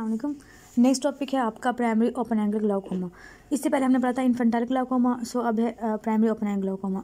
अस्सलाम next topic है आपका प्राइमरी ओपन एंगल ग्लाकोमा इससे पहले हमने पढ़ा था इन्फेंटाइल ग्लाकोमा सो अब है प्राइमरी ओपन एंगल ग्लाकोमा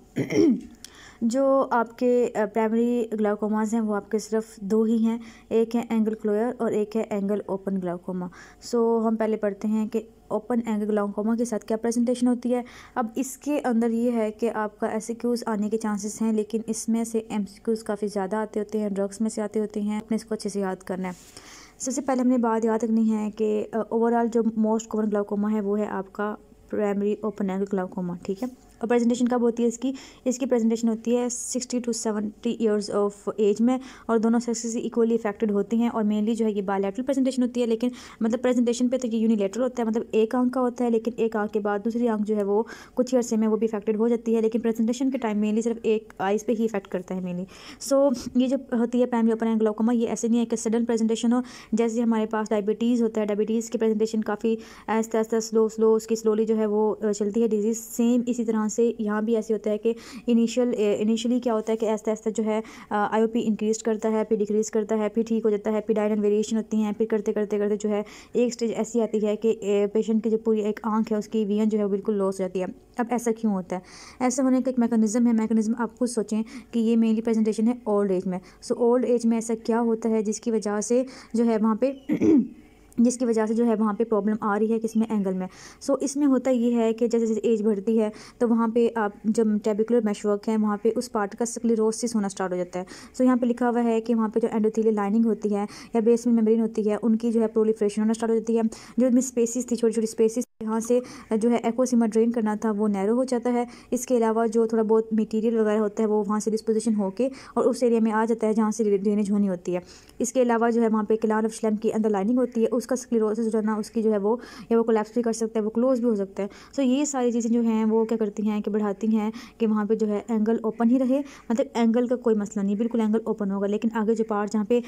जो आपके प्राइमरी ग्लाकोमाज हैं वो आपके सिर्फ दो ही हैं एक है एंगल क्लोयर और एक है एंगल ओपन ग्लाकोमा सो हम पहले पढ़ते हैं कि ओपन एंगल ग्लाकोमा के साथ क्या प्रेजेंटेशन होती है अब इसके अंदर ये है कि आपका एस आने के चांसेस हैं लेकिन इसमें से एम काफ़ी ज़्यादा आते होते हैं ड्रग्स में से आते होते हैं अपने इसको अच्छे से याद करना है सबसे पहले हमने बात याद रखनी है कि ओवरऑल जो मोस्ट कॉमन ग्लाकोमा है वो है आपका प्राइमरी ओपन एंगल ग्लाकोमा ठीक है और प्रेजेंटेशन कब होती है इसकी इसकी प्रेजेंटेशन होती है sixty to seventy years of age में और दोनों सेक्सेस इक्वली इफेक्टेड होती हैं और मेनली जो है ये बायोलेट्रल प्रेजेंटेशन होती है लेकिन मतलब प्रेजेंटेशन पे तो ये यूनिलेटरल होता है मतलब एक आंख का होता है लेकिन एक आंख के बाद दूसरी आंख जो है वो कुछ ही अर्से में वो भी इफेक्टेड हो जाती है लेकिन प्रेजेंटेशन के टाइम मेनली सिर्फ एक आइज़ पर ही इफेक्ट करता है मेनली सो so, ये जो होती है प्राइमरी ओपन ग्लोकोमा ये ऐसे नहीं है कि सडन प्रेजेंटेशन हो जैसे हमारे पास डायबिटीज़ होता है डायबिटीज़ की प्रेजेंटेशन काफ़ी आस्ते आस्ते स्लो स्लो उसकी स्लोली जो है वो चलती है डिजीज़ सेम इसी तरह से यहाँ भी ऐसे होता है कि इनिशियल इनिशियली क्या होता है कि ऐसा ऐसा जो है आई इंक्रीज़ करता है फिर डिक्रीज़ करता है फिर ठीक हो जाता है फिर डायन वेरिएशन होती हैं फिर करते करते करते जो है एक स्टेज ऐसी आती है कि पेशेंट की जो पूरी एक आंख है उसकी वियन जो है बिल्कुल लॉस हो जाती है अब ऐसा क्यों होता है ऐसा होने का एक मैकेनिज़्म है मैकेनिज़्म आप खुद सोचें कि ये मेनली प्रेजेंटेशन है ओल्ड एज में सो ओल्ड एज में ऐसा क्या होता है जिसकी वजह से जो है वहाँ पर जिसकी वजह से जो है वहाँ पे प्रॉब्लम आ रही है किस में एंगल में सो so, इसमें होता ये है कि जैसे जैसे एज बढ़ती है तो वहाँ पे आप जब टेबिकुलर मेशवर्क है वहाँ पे उस पार्ट का स्क्लेरोसिस होना स्टार्ट हो जाता है सो so, यहाँ पे लिखा हुआ है कि वहाँ पे जो एंडोथीलियल लाइनिंग होती है या बेसमेंट मेम्ब्रेन होती है उनकी जो है प्रोलीफ्रेशन होना स्टार्ट हो जाती है जो इनमें स्पेसिस थी छोटी छोटी स्पेसिस यहाँ से जो है एकोसीमा ड्रेन करना था वो नैरो हो जाता है इसके अलावा जो थोड़ा बहुत मटीरियल वगैरह होता है वो वहाँ से डिस्पोजिशन होकर और उस एरिया में आ जाता है जहाँ से ड्रेनेज होनी होती है इसके अलावा जो है वहाँ पे किलान ऑफ स्लम की अंदर लाइनिंग होती है उसका स्क्लेरोसिस जो है ना उसकी जो है वो या वो कोलेप्स भी कर सकता है वो क्लोज भी हो सकता है सो so, ये सारी चीज़ें जो हैं वो क्या करती हैं कि बढ़ाती हैं कि वहाँ पर जो है एंगल ओपन ही रहे मतलब एंगल का कोई मसला नहीं बिल्कुल एंगल ओपन होगा लेकिन आगे जो पार्ट जहाँ पे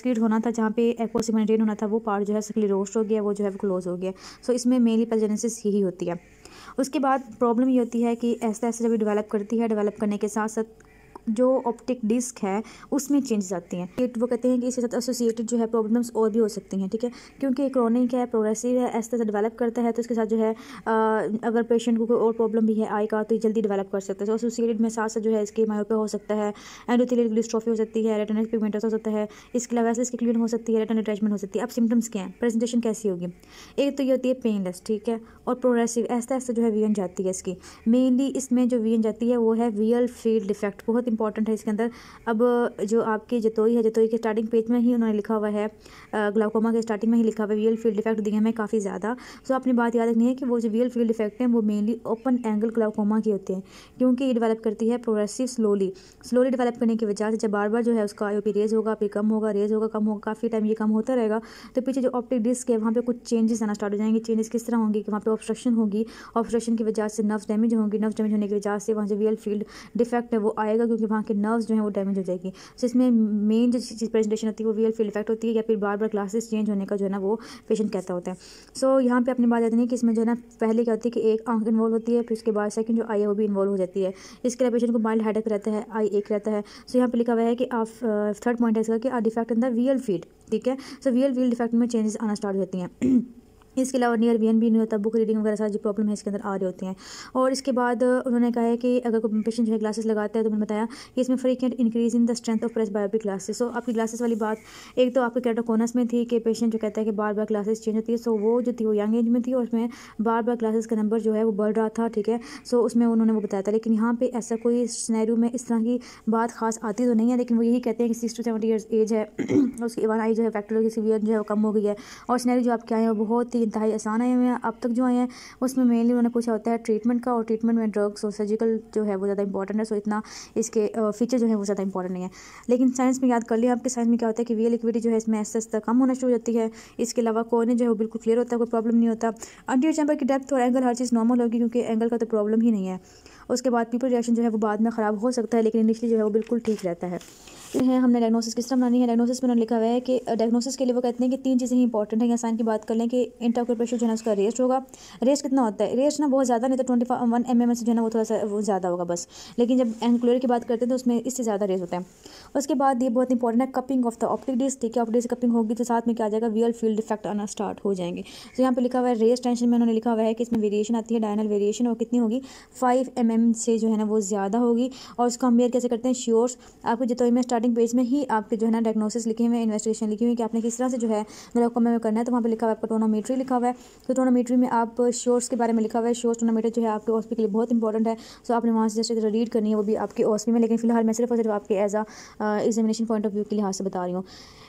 स्क्रीड होना था जहाँ पे एक्वस होना था वो पार्ट जो है स्क्लिरोस्ट हो गया वो जो है क्लोज हो गया सो so, इसमें मेनली पैलजेनेसिस यही होती है उसके बाद प्रॉब्लम ये होती है कि ऐसे ऐसे जब डेवलप करती है डेवलप करने के साथ साथ जो ऑप्टिक डिस्क है उसमें चेंज आती हैं वो कहते हैं कि इसके साथ एसोसिएटेड जो है प्रॉब्लम्स और भी हो सकती हैं ठीक है क्योंकि क्रॉनिक है प्रोग्रेसिव है ऐसे तरह डेवलप करता है तो इसके साथ जो है अगर पेशेंट को कोई और प्रॉब्लम भी है आई का तो जल्दी डेवलप कर सकता है एसोसिएटेड में साथ साथ जो है इसके माओपे हो सकता है एंडोथिलियल ग्लिस्ट्रॉफी हो सकती है रेटनिक पिगमेंटस हो सकता है इसके अलावा इसकी क्लीन हो सकती है रेटन अटैचमेंट हो सकती है अब सिम्टम्स क्या हैं प्रेजेंटेशन कैसी होगी एक तो ये होती है पेनलेस ठीक है और प्रोग्रेसिव ऐसा ऐसा जो है वीएन जाती है इसकी मेनली इसमें जो वीएन जाती है वो है वियल फील्ड डिफेक्ट बहुत ही इंपॉर्टेंट है इसके अंदर अब जो आपकी जतोई है जतोई के स्टार्टिंग पेज में ही उन्होंने लिखा हुआ है ग्लाकोमा के स्टार्टिंग में ही लिखा हुआ है वियल फील्ड इफेक्ट दिए हमें काफ़ी ज़्यादा सो अपनी बात याद रखनी है कि वो जो वियल फील्ड इफेक्ट हैं वो मेनली ओपन एंगल ग्लाकोमा के होते हैं क्योंकि ये डेवलप करती है प्रोग्रेसिव स्लोली स्लोली डेवलप करने की वजह से जब बार बार जो है उसका आई रेज होगा फिर कम होगा रेज होगा कम होगा काफ़ी टाइम ये कम होता रहेगा तो पीछे जो ऑप्टिक डिस्क है वहाँ पर कुछ चेंजेस आना स्टार्ट हो जाएंगे चेंजेस किस तरह होंगे कि वहाँ पर ऑब्स्ट्रक्शन होगी ऑब्स्ट्रक्शन की वजह से नर्व डैमेज होंगी नर्व डैमेज होने की वजह से वहाँ जो वियल फील्ड डिफेक्ट है वो आएगा क्योंकि क्योंकि वहाँ के नर्व्स जो हैं वो डैमेज हो जाएगी तो इसमें मेन जो चीज़ प्रेजेंटेशन होती है वो रियल फील इफेक्ट होती है या फिर बार बार क्लासेस चेंज होने का जो है ना वो पेशेंट कहता होता है सो so, यहाँ पे अपनी बात आती है कि इसमें जो है ना पहले क्या होती है कि एक आंख इन्वॉल्व होती है फिर उसके बाद सेकंड जो आई है वो भी इन्वॉल्व हो जाती है इसके लिए पेशेंट को माइल्ड हेडक रहता है आई एक रहता है सो so, यहाँ पर लिखा हुआ है कि आप थर्ड पॉइंट है इसका कि a defect in the real field ठीक है सो रियल फील्ड डिफेक्ट में चेंजेस आना स्टार्ट होती हैं इसके अलावा नियर बी एन भी नहीं होता बुक रीडिंग वगैरह सारी जी प्रॉब्लम है इसके अंदर आ रही होती हैं और इसके बाद उन्होंने कहा है कि अगर कोई पेशेंट जो है ग्लासेस लगाते हैं तो उन्होंने बताया कि इसमें frequent increase in the strength of presbyopic glasses so आपकी ग्लासेस वाली बात एक तो आपके कैटोकोनस में थी कि पेशेंट जो कहता है कि बार बार ग्लासेस चेंज होती है सो वो जो थी वो यंग एज में थी और उसमें बार बार क्लासेस का नंबर जो है वो बढ़ रहा था ठीक है सो उसमें उन्होंने वो बताया था लेकिन यहाँ पर ऐसा कोई स्नैरू में इस तरह की बात खास आती तो नहीं है लेकिन वो यही कहते हैं कि six to seventy years age है उसकी वन आई जो है फैक्टर की सीवियर जो है वो कम हो गई है और स्नैरू जो आपके आए हैं वो बहुत ही ही इंतहाई आसान आए हुए हैं अब तक जो आए हैं उसमें मेनली उन्होंने पूछा होता है ट्रीटमेंट का और ट्रीटमेंट में ड्रग्स और सर्जिकल जो है वो ज़्यादा इंपॉर्टेंट है सो इतना इसके फीचर जो है वो ज़्यादा इंपॉर्टेंट नहीं है लेकिन साइंस में याद कर लिया आपके साइंस में क्या होता है कि वी लिक्विडी जो है इसमें एस एस तक कम होना शुरू हो जाती है इसके अलावा कोने जो है वो बिल्कुल क्लियर होता है कोई प्रॉब्लम नहीं होता अंटीरियर चैम्बर की डेप्थ और एंगल हर चीज़ नॉर्मल होगी क्योंकि एंगल का तो प्रॉब्लम ही नहीं है उसके बाद पीपल रिएक्शन जो है वो बाद में ख़राब हो सकता है लेकिन इनिशली जो है वो बिल्कुल ठीक रहता है फिर हैं हमने डायग्नोसिस किस तरह बनानी है डायग्नोसिस में उन्होंने लिखा हुआ है कि डायग्नोसिस के लिए वो कहते हैं कि तीन चीज़ें ही इंपॉर्टेंट हैं या साइन की बात कर लें कि इंटरकुलर प्रेशर जो है उसका रेस्ट होगा रेस्ट कितना होता है रेस्ट ना बहुत ज़्यादा नहीं तो ट्वेंटी वन एम एम से जो है ना वो थोड़ा सा वो ज़्यादा होगा बस लेकिन जब एंकुलर की बात करते हैं तो उसमें इससे ज़्यादा रेस होता है उसके बाद ये बहुत इंपॉर्टेंट है cupping of the optic disc ठीक है ऑप्टिक कपिंग होगी तो साथ में क्या आ जाएगा वियल फील्ड इफेक्ट आना स्टार्ट हो जाएंगे तो यहाँ पर लिखा हुआ है रेस टेंशन में उन्होंने लिखा हुआ है कि इसमें वेरिएशन आती है डायनल वेरिएशन और कितनी होगी फाइव एम एम से जो है ना वो ज़्यादा होगी और उसको हम कैसे करते हैं श्योर्स आपको जितोई में स्टार्टिंग पेज में ही आपके जो है ना डायग्नोसिस लिखे हुए हैं इन्वेस्टिगेशन लिखी हुई कि आपने किस तरह से जो है ग्लाउकोमा में करना है तो वहाँ पर लिखा हुआ है आपका टोनोमीट्री लिखा हुआ है तो टोनोमीट्री में आप श्योर्स के बारे में लिखा हुआ है श्योर्स टोनोमीटर जो है आपके ओसपी के लिए बहुत इंपॉर्टेंट है सो आपने वहाँ से जैसे रीड करनी है वो भी आपके ओसपी में लेकिन फिलहाल मैं सिर्फ और सिर्फ आपके as a examination point of view के लिहाज से बता रही हूँ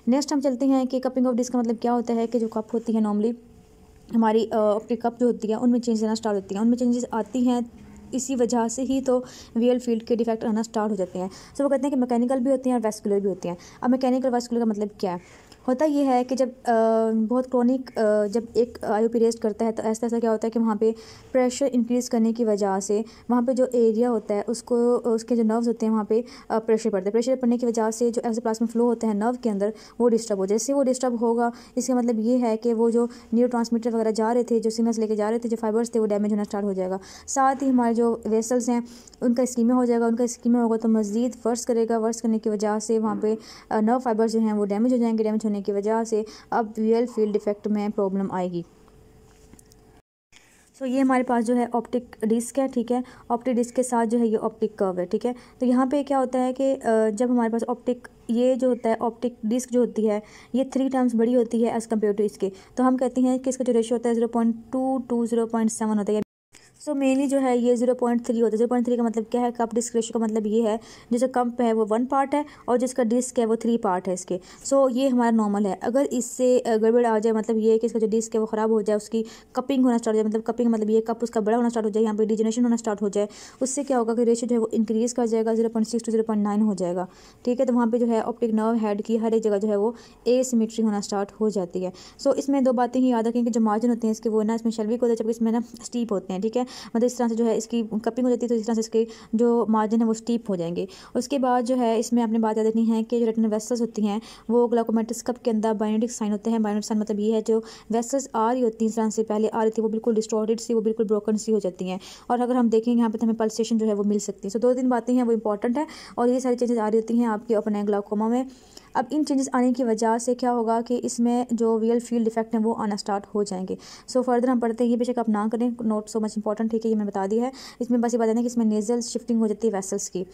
नेक्स्ट हम चलते हैं कि कपिंग ऑफ डिस का मतलब क्या होता है कि जो कप होती है नॉर्मली हमारी आपके कप जो होती है उनमें चेंज आना स्टार्ट होती है उनमें चेंजेस आती हैं इसी वजह से ही तो रियल फील्ड के डिफेक्ट आना स्टार्ट हो जाते हैं सो so, वो कहते हैं कि मैकेनिकल भी होते हैं और वेस्कुलर भी होते हैं अब मैकेनिकल वेस्कुलर का मतलब क्या है होता यह है कि जब आ, बहुत क्रॉनिक जब एक आयु पीरियड करता है तो ऐसा ऐसा क्या होता है कि वहाँ पे प्रेशर इंक्रीज़ करने की वजह से वहाँ पे जो एरिया होता है उसको उसके जो नर्व्स होते हैं वहाँ पे प्रेशर पड़ता है प्रेशर पड़ने की वजह से जो एक्सोप्लाज्मिक फ्लो होता है नर्व के अंदर वो डिस्टर्ब हो जैसे वो डिस्टर्ब होगा इसका मतलब ये है कि वो जो न्यू वगैरह जा रहे थे जो सिग्नल्स लेके जा रहे थे जो फाइबर्स थे वो डैमेज होना स्टार्ट हो जाएगा साथ ही हमारे जो वेसल्स हैं उनका स्कीमा हो जाएगा उनका स्कीमा होगा तो मज़ीद वर्स करेगा वर्स करने की वजह से वहाँ पर नर्व फाइबर्स जो हैं वो डैमेज हो जाएंगे डैमेज होने होने की वजह से अब रियल फील्ड इफेक्ट में प्रॉब्लम आएगी सो so, ये हमारे पास जो है ऑप्टिक डिस्क है ठीक है ऑप्टिक डिस्क के साथ जो है ये ऑप्टिक कर्व है ठीक है तो यहाँ पे क्या होता है कि जब हमारे पास ऑप्टिक ये जो होता है ऑप्टिक डिस्क जो होती है ये थ्री टाइम्स बड़ी होती है एज़ कम्पेयर टू इसके तो हम कहते हैं कि इसका जो रेशियो होता है zero point two to zero point seven होता है सो so मेनली जो है ये जीरो पॉइंट थ्री होता है जीरो पॉइंट थ्री का मतलब क्या है कप डिस्क रेशो का मतलब ये है जिसका कप है वो वन पार्ट है और जिसका डिस्क है वो थ्री पार्ट है इसके सो so ये हमारा नॉर्मल है अगर इससे गड़बड़ आ जाए मतलब ये है कि इसका जो डिस्क है वो ख़राब हो जाए उसकी कपिंग होना स्टार्ट हो जाए मतलब कपिंग मतलब ये कप उसका बड़ा होना स्टार्ट हो जाए यहाँ पर डिजिनेशन होना स्टार्ट हो जाए उससे क्या होगा कि रेशो जो है वो इंक्रीज़ कर जाएगा zero point six two zero point nine हो जाएगा ठीक है तो वहाँ पर जो है ऑप्टिक नर्व हेड की हर एक जगह जो है वो ए सिमिट्री होना स्टार्ट हो जाती है सो इसमें दो बातें ही याद रखें कि जो मार्जिन होते हैं इसके वो ना इसमें शलवी होते हैं जबकि इसमें ना स्टीप होते हैं ठीक है मतलब इस तरह से जो है इसकी कपिंग हो जाती है तो इस तरह से इसके जो मार्जिन है वो स्टीप हो जाएंगे उसके बाद जो है इसमें आपने बात याद रखनी है कि जो रेटिन वेसल्स होती हैं वो ग्लाकोमेटिस कप के अंदर बायोनेटिक साइन होते हैं बायोनेटिक साइन मतलब ये है जो वेसल्स आ रही होती हैं इस तरह से पहले आ रही थी वो बिल्कुल डिस्टोर्टेड सी वो बिल्कुल ब्रोकन सी हो जाती हैं और अगर हम देखेंगे यहाँ पर तो हमें पल्सेशन जो है वो मिल सकती है सो दो तीन बातें हैं वो इंपॉर्टेंट है और ये सारी चीज़ें आ रही होती हैं आपके अपने ग्लाकोमा में अब इन चेंजेस आने की वजह से क्या होगा कि इसमें जो रियल फील्ड इफेक्ट हैं वो आना स्टार्ट हो जाएंगे सो so, फर्दर हम पढ़ते हैं ये बेशक आप ना करें नॉट सो मच इंपॉर्टेंट ठीक है ये मैं बता दी है इसमें बस ये है कि इसमें नेजल शिफ्टिंग हो जाती है वेसल्स की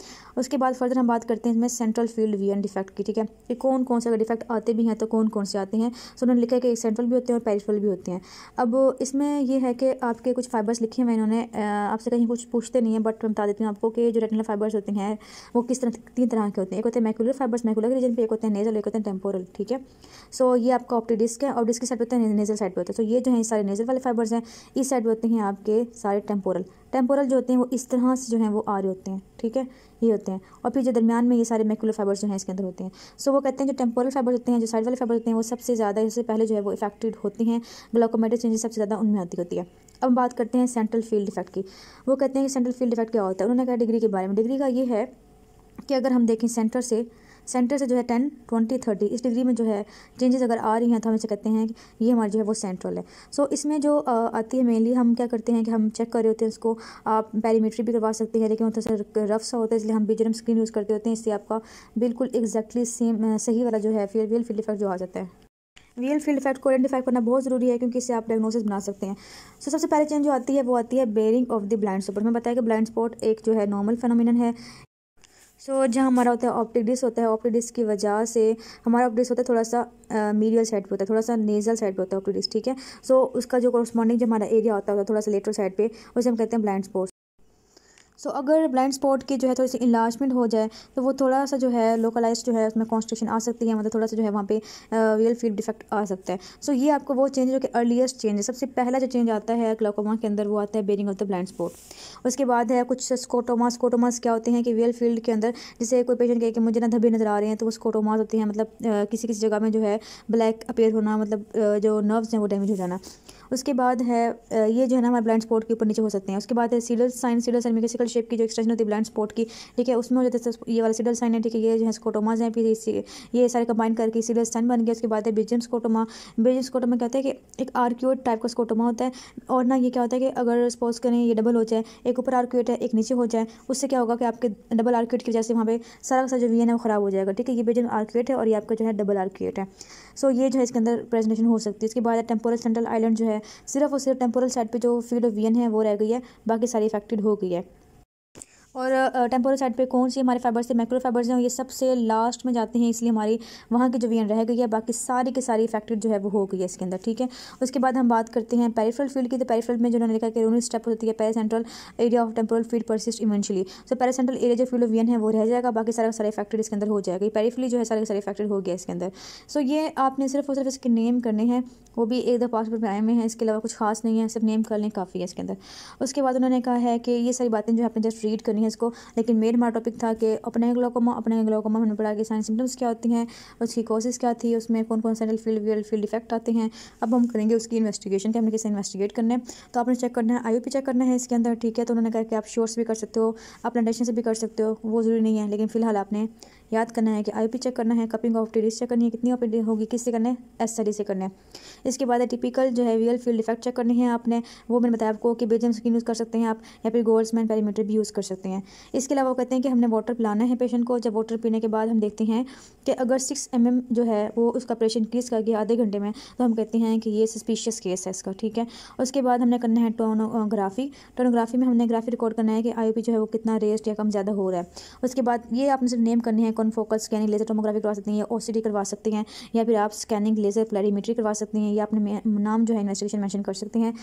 उसके बाद फर्दर हम बात करते हैं इसमें central field V and defect की ठीक है कि कौन कौन से अगर डिफेक्ट आते भी हैं तो कौन कौन से आते हैं सो उन्होंने लिखा है कि सेंट्रल भी होते हैं और पेरिफेरल भी होते हैं अब इसमें यह है कि आपके कुछ फाइबर्स लिखे हुए इन्होंने आपसे कहीं कुछ पूछते नहीं है बट मैं बता देती हूँ आपको कि जो रेटिनल फाइबर्स होते हैं वो किस तरह तीन तरह के होते हैं एक होते हैं मैकुलर फाइबर्स मैकुलर रीजन पर एक होते हैं हैं नेजल एक होते हैं टेम्पोरल ठीक है सो so, ये आपका ऑप्टी डिस्क है और डिस्क की साइड होते हैं नेजल साइड पर होते हैं सो so, ये जो है सारे नेजल वाले फाइबर्स हैं इस साइड पर होते हैं आपके सारे टेम्पोरल टेम्पोरल जो होते हैं वो इस तरह से जो है वो आ रहे होते हैं ठीक है ये होते हैं और फिर जो दरमियान में ये सारे मेकुलर फाइबर्स जो हैं इसके अंदर होते हैं सो so, वो कहते हैं जो टेम्पोरल फाइबर होते हैं जो साइड वाले फाइबर होते हैं वो सबसे ज़्यादा इससे पहले जो है वो इफेक्टेड होती हैं ग्लाकोमेटिक चेंजेस सबसे ज़्यादा उनमें आती होती है अब बात करते हैं सेंट्रल फील्ड इफेक्ट की वो कहते हैं कि सेंट्रल फील्ड इफेक्ट क्या होता है उन्होंने कहा डिग्री के बारे में डिग्री का ये है कि अगर हम देखें सेंटर से सेंटर से जो है टेन ट्वेंटी थर्टी इस डिग्री में जो है चेंजेस अगर आ रही हैं तो हम इसे कहते हैं कि ये हमारी जो है वो सेंट्रल है सो so, इसमें जो आती है मेनली हम क्या करते हैं कि हम चेक कर रहे होते हैं उसको आप पैरीमीट्री भी करवा सकते हैं लेकिन वो थोड़ा सा रफ सा होता है इसलिए हम बीजरम स्क्रीन यूज़ करते होते हैं इससे आपका बिल्कुल एक्जैक्टली सेम सही वाला जो है फिर रियल फील्ड इफेक्ट जो आ जाता है रियल फील्ड इफेक्ट को आइडेंटिफाई करना बहुत ज़रूरी है क्योंकि इससे आप डायग्नोसिस बना सकते हैं सो so, सबसे पहले चेंज जो आती है वो आती है baring of the blind spot में बताया कि ब्लाइंड स्पॉट एक जो है नॉर्मल फेनोमिनन है सो so, जहाँ हमारा होता है ऑप्टिक डिस्क होता है ऑप्टिक डिस्क की वजह से हमारा ऑप्टिक डिस्क होता है थोड़ा सा मीडियल साइड पे होता है थोड़ा सा नेजल साइड पे होता है ऑप्टिक डिस्क ठीक है सो so, उसका जो कॉरस्पॉन्डिंग जो हमारा एरिया होता है थोड़ा सा लेटर साइड पे उसे हम कहते हैं ब्लाइंड स्पॉट सो अगर ब्लाइंड स्पॉट की जो है थोड़ी सी इलाजमेंट हो जाए तो वो थोड़ा सा जो है लोकलाइज जो है उसमें कॉन्स्ट्रेशन आ सकती है मतलब थोड़ा सा जो है वहाँ पे रियल फील्ड डिफेक्ट आ सकता है सो so, ये आपको वो चेंज जो कि अर्लीस्ट चेंज है सबसे पहला जो चेंज आता है क्लोकोमा के अंदर वो आता है baring of the blind spot उसके बाद है कुछ स्कोटोमास स्कोटोमास क्या होते हैं कि रियल फील्ड के अंदर जैसे कोई पेशेंट कहे कि मुझे ना धब्बे नज़र आ रहे हैं तो वो स्कोटोमास होते हैं मतलब किसी किसी जगह में जो है ब्लैक अपेयर होना मतलब जो नर्व्स हैं वो डैमेज हो जाना उसके बाद है ये जो है ना हमारे ब्लाइंड स्पॉट के ऊपर नीचे हो सकते हैं उसके बाद है Seidel sign Seidel sign mechanical shape की जो एक्सटेंशन होती है ब्लाइंड स्पॉट की ठीक है उसमें हो जाता है ये वाला सीडल साइन है ठीक है ये जो है स्कोटोमाज हैं फिर ये सारे कंबाइन करके सीडल साइन बन गया उसके बाद है बेजियम स्कोटोमा बेजियम स्कोटोमा कहता है कि एक आर्क्यूट टाइप का स्कोटोमा होता है और ना ये क्या होता है कि अगर सपोज करें ये डबल हो जाए एक ऊपर आर्क्यूट है एक नीचे हो जाए उससे क्या होगा कि आपके डबल आर्क्यूट की वजह से वहाँ पर सारा सा जो वी है वो ख़राब हो जाएगा ठीक है ये बेजियम आर्क्यूट है और ये आपका जो है डबल आर्क्यूट है सो ये जो है इसके अंदर प्रेजेंटेशन हो सकती है इसके बाद टेम्पोरल सेंट्रल आइलैंड जो है सिर्फ और सिर्फ टेम्पोरल साइड पर जो फील्ड ऑफ वियन है वो रह गई है बाकी सारी इफेक्टेड हो गई है और टेम्पोरल साइड पे कौन सी हमारे फाइबर्स थे माइक्रो फाइबर्स हैं ये सबसे लास्ट में जाते हैं इसलिए हमारी वहाँ की जो वीन रह गई है बाकी सारी की सारी इफेक्टेड जो है वो हो गई है इसके अंदर ठीक है उसके बाद हम बात करते हैं पेरिफेरल फील्ड की तो पेरिफेरल में जो उन्होंने लिखा कि रोनी स्टेप होती है paracentral area of temporal field persist eventually so paracentral area जो फील्ड ऑफ वीन है वो रह जाएगा बाकी सारा सारे इफेक्टेड इसके अंदर हो जाएगा पेरीफली जो है सारे सारे इफेक्टेड हो गया इसके अंदर सो ये आपने सिर्फ और सिर्फ इसके नेम करने हैं वो भी एक दफ़ा पासपोर्ट में आए हुए हैं इसके अलावा कुछ खास नहीं है सिर्फ नेम कर लें काफ़ी है इसके अंदर उसके बाद उन्होंने कहा है कि ये सारी बातें जो है आपने जस्ट रीड करनी करनी है इसको लेकिन मेन हमारा टॉपिक था कि अपने ग्लोकोमा अपने ग्लोकोमा हमने पढ़ा कि साइन सिम्टम्स क्या होती हैं उसकी कोर्सेज क्या थी उसमें कौन कौन से फील्ड वियल फील्ड इफेक्ट आते हैं अब हम करेंगे उसकी इन्वेस्टिगेशन कि हमने कैसे इन्वेस्टिगेट करने तो आपने चेक करना है आई चेक करना है इसके अंदर ठीक है तो उन्होंने कहा कि आप शोर्स भी कर सकते हो आप प्लान्टेशन से भी कर सकते हो वो ज़रूरी नहीं है लेकिन फ़िलहाल आपने याद करना है कि आई चेक करना है कपिंग ऑफ टीडीज चेक करनी है कितनी ऑफ होगी किससे करना है एस स्टडी से करना है इसके बाद है टिपिकल जो है रियल फील्ड इफेक्ट चेक करनी है आपने वो मैंने बताया आपको कि बेजम स्क्रीन यूज़ कर सकते हैं आप या फिर गोल्ड्स मैन पैरीमीटर भी यूज़ कर सकते हैं इसके अलावा कहते हैं कि हमने वाटर पिलाना है पेशेंट को जब वाटर पीने के बाद हम देखते हैं कि अगर सिक्स एम mm जो है वो उसका प्रेशर इंक्रीज़ कर गया आधे घंटे में तो हम कहते हैं कि ये सस्पिशियस केस है इसका ठीक है उसके बाद हमने करना है टोनोग्राफी टोनोग्राफी में हमने ग्राफी रिकॉर्ड करना है कि आई जो है वो कितना रेस्ट या कम ज़्यादा हो रहा है उसके बाद ये आपने सिर्फ नेम करनी है confocal scanning laser tomography करवा सकती हैं ओ सी करवा सकती हैं या फिर आप स्कैनिंग लेज़र प्लेरीमेट्री करवा सकती हैं या अपने नाम जो है इन्वेस्टिगेशन मैंशन कर सकते हैं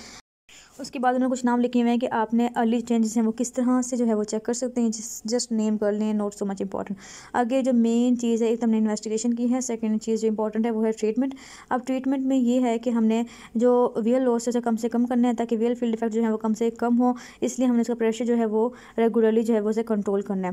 उसके बाद उन्होंने कुछ नाम लिखे हुए हैं कि आपने अर्ली चेंजेस हैं वो किस तरह से जो है वो चेक कर सकते हैं जस्ट नेम कर लें नॉट सो मच इंपॉर्टेंट आगे जो मेन चीज़ है एक तो हमने इन्वेस्टिगेशन की है सेकेंड चीज़ जो इंपॉर्टेंट है वो है ट्रीटमेंट अब ट्रीटमेंट में ये है कि हमने जो वियल लॉस है कम से कम करना है ताकि वियल फील्ड इफेक्ट जो है वो कम से कम हो इसलिए हमने उसका प्रेशर जो है वो रेगुलरली जो है वो उसे कंट्रोल करना है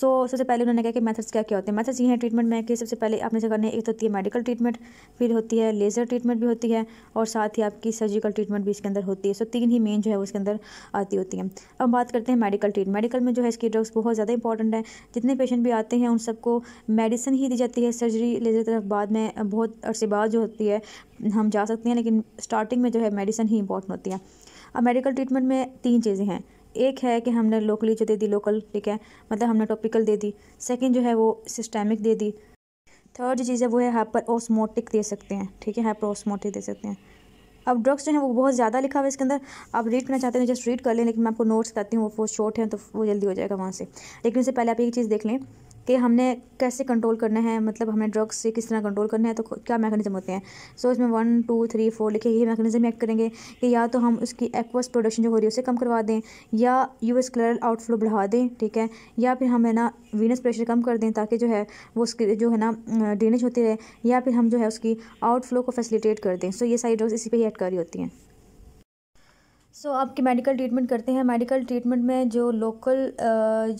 सो so, सबसे पहले उन्होंने कहा कि मैथड्स क्या क्या होते हैं मैथड्स ये हैं ट्रीटमेंट में कि सबसे पहले आपने से करना है एक तो होती है मेडिकल ट्रीटमेंट फिर होती है लेज़र ट्रीटमेंट भी होती है और साथ ही आपकी सर्जिकल ट्रीटमेंट भी इसके अंदर होती है सो so, लेकिन ही मेन जो है उसके अंदर आती होती हैं अब बात करते हैं मेडिकल ट्रीट मेडिकल में जो है इसकी ड्रग्स बहुत ज़्यादा इंपॉर्टेंट है जितने पेशेंट भी आते हैं उन सबको मेडिसिन ही दी जाती है सर्जरी लेजर तरफ बाद में बहुत अरसे बाद जो होती है हम जा सकते हैं लेकिन स्टार्टिंग में जो है मेडिसिन ही इंपॉर्टेंट होती है अब मेडिकल ट्रीटमेंट में तीन चीज़ें हैं एक है कि हमने लोकली जो दे दी लोकल ठीक है मतलब हमने टॉपिकल दे दी सेकंड जो है वो सिस्टेमिक दे दी थर्ड जो चीज़ है वो है हाइपर ओस्मोटिक दे सकते हैं ठीक है हाइपर ऑस्मोटिक दे सकते हैं अब ड्रग्स जो है वो बहुत ज़्यादा लिखा हुआ है इसके अंदर आप रीड करना चाहते हैं जस्ट रीड कर लें लेकिन मैं आपको नोट्स बताती हूँ वो शॉर्ट है तो वो जल्दी हो जाएगा वहाँ से लेकिन उससे पहले आप एक चीज़ देख लें कि हमने कैसे कंट्रोल करना है मतलब हमने ड्रग्स से किस तरह कंट्रोल करना है तो क्या मैकेनिज्म होते हैं सो so, इसमें वन टू थ्री फोर लिखे ये मैकेनिज्म एक्ट करेंगे कि या तो हम उसकी एक्वस प्रोडक्शन जो हो रही है उसे कम करवा दें या यूएस क्लरल आउटफ्लो बढ़ा दें ठीक है या फिर हम है ना वीनस प्रेशर कम कर दें ताकि जो है वो उसकी जो है ना ड्रेनेज होती रहे या फिर हम जो है उसकी आउटफ्लो को फैसिलिटेट कर दें सो so, ये सारी ड्रग्स इसी पर ही एक्ट कर रही होती हैं सो so, आपकी मेडिकल ट्रीटमेंट करते हैं मेडिकल ट्रीटमेंट में जो लोकल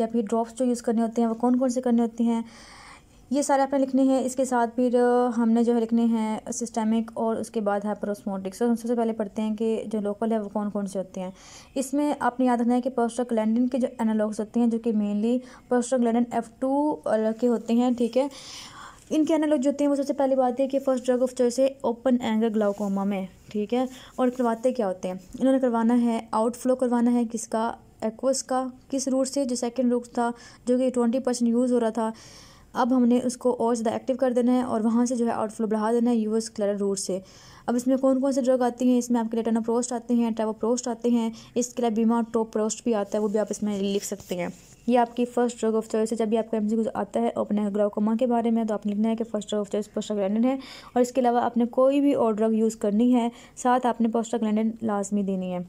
या फिर ड्रॉप्स जो यूज़ करने होते हैं वो कौन कौन से करने होते हैं ये सारे आपने लिखने हैं इसके साथ फिर हमने जो है लिखने हैं सिस्टमिक और उसके बाद हाइपरोस्मोटिक सो सबसे पहले पढ़ते हैं कि जो लोकल है वो कौन कौन से होते हैं इसमें आपने याद रखना है कि प्रोस्टाग्लैंडिन के जो एनालॉग्स होते हैं जो कि मेनली प्रोस्टाग्लैंडिन एफ टू के होते हैं ठीक है इनके एनालॉज होते हैं वो सबसे पहली बात है कि फर्स्ट ड्रग ऑफ चॉइस है ओपन एंगल ग्लाउकोमा में ठीक है और करवाते क्या होते हैं इन्होंने करवाना है आउटफ्लो करवाना है किसका एक्वस का किस रूट से जो सेकेंड रूट था जो कि ट्वेंटी परसेंट यूज़ हो रहा था अब हमने उसको और ज़्यादा एक्टिव कर देना है और वहाँ से जो है आउटफ्लो बढ़ा देना है यूएस क्लर रूट से अब इसमें कौन कौन से ड्रग आती हैं इसमें आपके लिए प्रोस्ट आते हैं प्रोस्ट आते हैं इसके लिए बीमा प्रोस्ट भी आता है वो भी आप इसमें लिख सकते हैं ये आपकी फर्स्ट ड्रग ऑफ चॉइस है जब भी आपका एमसीक्यू आता है ओपन कमा के बारे में तो आपने लिखना है कि first drug of choice prostaglandin है और इसके अलावा आपने कोई भी और ड्रग यूज़ करनी है साथ आपने पोस्टाग्लैंडिन लाजमी देनी है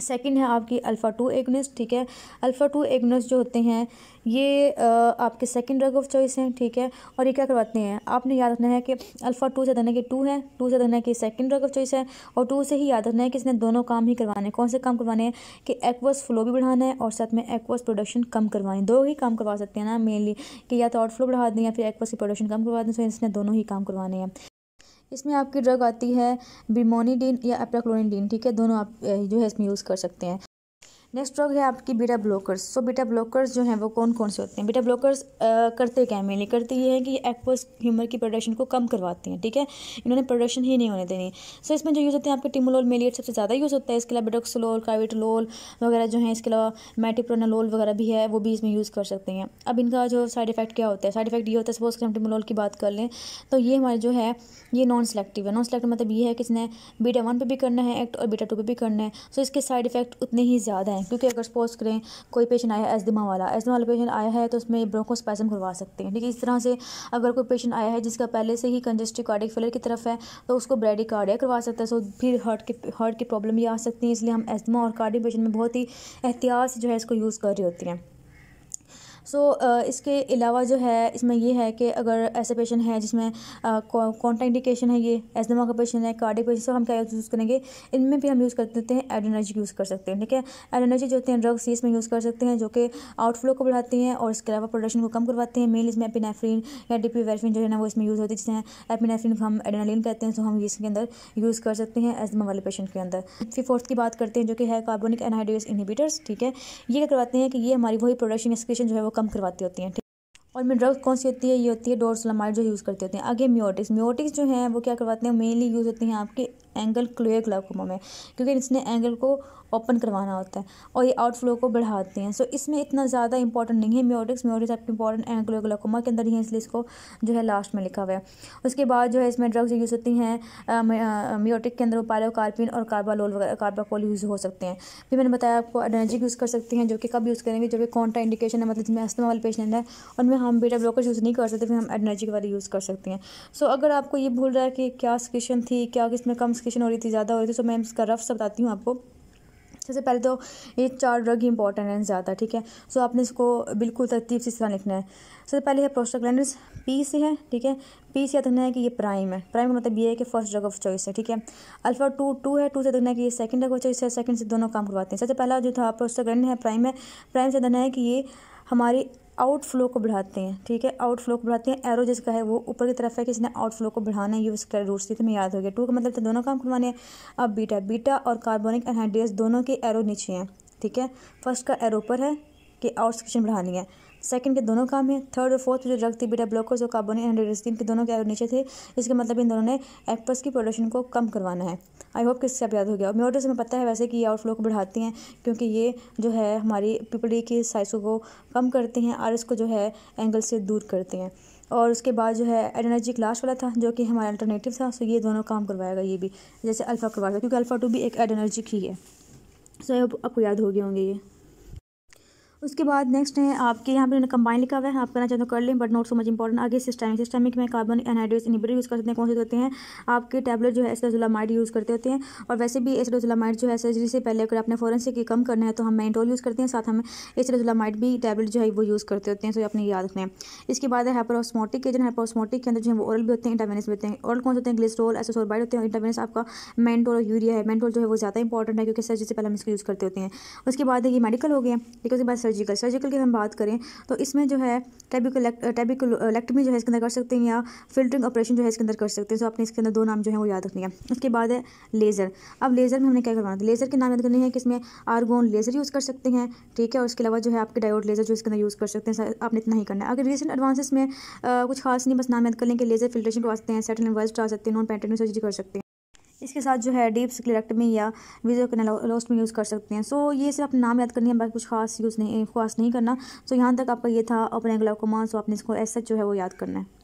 सेकंड है आपकी अल्फ़ा टू एगनस ठीक है अल्फ़ा टू एगनस जो होते हैं ये आपके सेकंड ड्रग ऑफ चॉइस हैं ठीक है और ये क्या करवाते हैं आपने याद रखना है कि अल्फ़ा टू से देना कि टू है टू से देना कि सेकंड ड्रग ऑफ चॉइस है और टू से ही याद रखना है कि इसने दोनों काम ही करवाने हैं कौन से काम करवाने हैं कि एक्वस फ्लो भी बढ़ाना है और साथ में एक्वस प्रोडक्शन कम करवानी दो ही काम करवा सकते हैं ना मेनली कि या तो आउट फ्लो बढ़ा दें या फिर एक्वस की प्रोडक्शन कम करवा दें तो इसने दोनों ही काम करवाने हैं इसमें आपकी ड्रग आती है बिमोनीडीन या एप्राक्लोनिडीन ठीक है दोनों आप जो है इसमें यूज़ कर सकते हैं नेक्स्ट हो है आपकी beta blockers so beta blockers जो हैं वो कौन कौन से होते हैं बीटा ब्लॉकर्स करते क्या मेनली करते ये हैं कि एक्वस ह्यूमर की प्रोडक्शन को कम करवाते हैं ठीक है इन्होंने प्रोडक्शन ही नहीं होने देनी सो so, इसमें जो यूज़ होते हैं आपके टिमोलोल मेलियट सबसे ज़्यादा यूज़ होता है इसके अलावा बेडोक्सलोल काविटलोल वगैरह जो है इसके अलावा मैटिप्रोनालोल वगैरह भी है वो भी इसमें यूज़ कर सकते हैं अब इनका जो साइड इफेक्ट क्या होता है साइड इफेक्ट ये होता है सपोज कि हम टिमोलोल की बात कर लें तो ये हमारे जो है ये नॉन सेलेक्टिव है नॉन सेलेक्टिव मतलब ये है कि इसने बीटा वन पर भी करना है एक्ट और बीटा टू पर भी करना है सो इसके साइड इफेक्ट उतने ही ज़्यादा हैं हैं क्योंकि अगर सपोज़ करें कोई पेशेंट आया एजमा वाला एजमा वाला पेशेंट आया है तो उसमें ब्रोंको स्पैसम करवा सकते हैं ठीक है इस तरह से अगर कोई पेशेंट आया है जिसका पहले से ही कंजेस्टिव कार्डिक फेलर की तरफ है तो उसको ब्रेडी कार्डिया करवा सकता है सो फिर हार्ट की हार्ट की प्रॉब्लम भी आ सकती है इसलिए हम एजमा और कार्डिक पेशेंट में बहुत ही एहतियात से जो है इसको यूज़ कर रही होती हैं सो so, uh, इसके अलावा जो है इसमें ये है कि अगर ऐसे पेशेंट है जिसमें कॉन्ट्राइंडिकेशन uh, है ये एजमा का पेशेंट है कार्डिक पेशेंट सो हम क्या यूज़ करेंगे इनमें भी हम यूज़ कर देते हैं एडोनर्जी यूज़ कर सकते हैं ठीक है एडोनर्जी जो होते हैं ड्रग्स इसमें यूज़ कर सकते हैं जो कि आउटफ्लो को बढ़ाती हैं और इसके अलावा प्रोडक्शन को कम करवाते हैं मेल इसमें एपिनेफ्रिन या डिप्रीवेरफिन जो है ना वो इसमें यूज़ होती है जिसमें एपिनेफ्रिन हम एडोनालिन कहते हैं तो हम इसके अंदर यूज़ कर सकते हैं एजमा वाले पेशेंट के अंदर फिर फोर्थ की बात करते हैं जो कि है कार्बोनिक एनहाइड्रोस इनहिबिटर्स ठीक है ये क्या करवाते हैं कि ये हमारी वही प्रोडक्शन एक्सक्रेशन जो है वो कम करवाती होती हैं ठीक और में ड्रग्स कौन सी होती है ये होती है डोरसलामाइड जो यूज़ करते होते हैं आगे म्योटिक्स म्योटिक्स जो हैं वो क्या करवाते हैं मेनली यूज़ होती हैं आपके एंगल क्लियर ग्लाकोमा में क्योंकि इसने एंगल को ओपन करवाना होता है और ये आउटफ्लो को बढ़ाते हैं सो इसमें इतना ज़्यादा इंपॉर्टेंट नहीं है म्योटिक्स म्योटिक्स आपके इंपॉर्टेंट एंड ग्लाकोमा के अंदर ही है इसलिए इसको जो है लास्ट में लिखा हुआ है उसके बाद जो है इसमें ड्रग्स यूज़ होती हैं म्योटिक के अंदर पायलोकार्पिन और कार्बालोल वगैरह कार्बाकोल यूज़ हो सकते हैं फिर मैंने बताया आपको एनर्जिक यूज़ कर सकते हैं जो कि कब यूज़ करेंगे जो जबकि कॉन्ट्रा इंडिकेशन है मतलब जिसमें अस्थमा वाले पेशेंट है उनमें हम बेटा ब्लॉकर यूज़ नहीं कर सकते फिर हम एनर्जिक वाले यूज़ कर सकते हैं सो अगर आपको ये भूल रहा है कि क्या स्किशन थी क्या किसमें कम डिस्कशन हो रही थी ज़्यादा हो रही थी सो मैं इसका रफ सा बताती हूँ आपको सबसे पहले तो ये चार ड्रग इंपॉर्टेंट है ज़्यादा ठीक है सो आपने इसको बिल्कुल तरतीब से इस तरह लिखना है सबसे पहले है प्रोस्टाग्लैंड पी से है ठीक है पी से देखना है कि ये प्राइम है प्राइम का मतलब ये है कि फर्स्ट ड्रग ऑफ चॉइस है ठीक है अल्फा टू टू है टू से देखना है कि ये सेकंड ड्रग ऑफ चॉइस है सेकंड से दोनों काम करवाते हैं सबसे पहला जो था प्रोस्टाग्लैंड है प्राइम है प्राइम से देखना है कि ये हमारी आउटफ्लो को बढ़ाते हैं ठीक है आउटफ्लो को बढ़ाते हैं एरो जिसका है वो ऊपर की तरफ है किसने आउटफ्लो को बढ़ाना है ये उसका रूट थी तुम्हें तो याद हो गया टू का मतलब तो दोनों काम करवाने हैं अब बीटा बीटा और कार्बोनिक एनहाइड्रेट दोनों के एरो नीचे हैं ठीक है फर्स्ट का एरो ऊपर है कि आउट सेक्शन बढ़ानी है सेकंड के दोनों काम है थर्ड और फोर्थ जो ड्रग थी बीटा ब्लॉकर्स और कार्बोन एंड्रेस्टीन के दोनों के नीचे थे इसका मतलब इन दोनों ने एक्पस की प्रोडक्शन को कम करवाना है आई होप कि आप याद हो गया और म्योटिस में पता है वैसे कि ये आउटफ्लो को बढ़ाती हैं क्योंकि ये जो है हमारी पिपड़ी की साइसों को कम करती हैं और इसको जो है एंगल से दूर करती हैं और उसके बाद जो है एडनर्जी लास्ट वाला था जो कि हमारा अल्टरनेटिव था सो ये दोनों काम करवाएगा ये भी जैसे अल्फ़ा करवाएगा क्योंकि अल्फ़ा टू भी एक एडनर्जी की है सो आपको याद हो गए होंगे ये उसके बाद नेक्स्ट है आपके यहाँ पर कंबाइन लिखा हुआ है आप करना चाहते हो कर लें but not so much important आगे सिस्टमिक सिस्टमिक में कार्बन एनहाइड्रेस इनिबिटर यूज़ कर सकते हैं कौन से होते हैं आपके टैबलेट जो है एसिडोजोलामाइड यूज़ करते होते हैं और वैसे भी एसिडोजोलामाइड जो है सर्जरी से पहले अगर आपने फॉरन से कम करना है तो हम मेंटोल यूज़ करते हैं साथ हम एसिडोजोलामाइड भी टैबलेट जो है वो यूज़ करते होते हैं तो अपने याद रखें इसके बाद है हाइपरोस्मोटिक एजेंट हाइपरोस्मोटिक के अंदर जो है वो ओरल भी होते हैं इंटरवेनस भी होते हैं ओरल कौन से होते हैं ग्लिस्ट्रोल एसोसोरबाइड होते हैं इंटरवेनस आपका मेंटोल और यूरिया है मेंटोल जो है वो ज़्यादा इंपॉर्टेंट है क्योंकि सर्जरी से पहले हम इसको यूज़ करते होते हैं उसके बाद ये मेडिकल हो गया ठीक उसके बाद सर्जिकल सर्जिकल की हम बात करें तो इसमें जो है टेबिकोलेक्टमी जो है इसके अंदर कर सकते हैं या फिल्टरिंग ऑपरेशन जो है इसके अंदर कर सकते हैं तो आपने इसके अंदर दो नाम जो है वो याद रखने हैं उसके बाद है लेज़र अब लेज़र में हमने क्या करवाना था लेज़र के नाम याद करने हैं कि इसमें आर्गोन लेज़र यूज़ कर सकते हैं ठीक है और उसके अलावा जो है आपके डायोड लेज़र जो इसके अंदर यूज़ कर सकते हैं आपने इतना ही करना है अगर रिसेंट एडवांसेस में कुछ खास नहीं बस नाम याद कर लें कि लेज़र फिल्ट्रेशन करवा सकते हैं सेटल इन्वर्स डाल सकते हैं नॉन पेंटेनिव सर्जरी कर सकते हैं इसके साथ जो है डीप स्क्लेरेक्टमी या विजो में यूज़ कर सकते हैं सो so, ये सिर्फ नाम याद करनी है बाकी कुछ खास यूज़ नहीं खास नहीं करना सो so, यहाँ तक आपका ये था अपने ग्लाकोमा सो आपने इसको ऐसा जो है वो याद करना है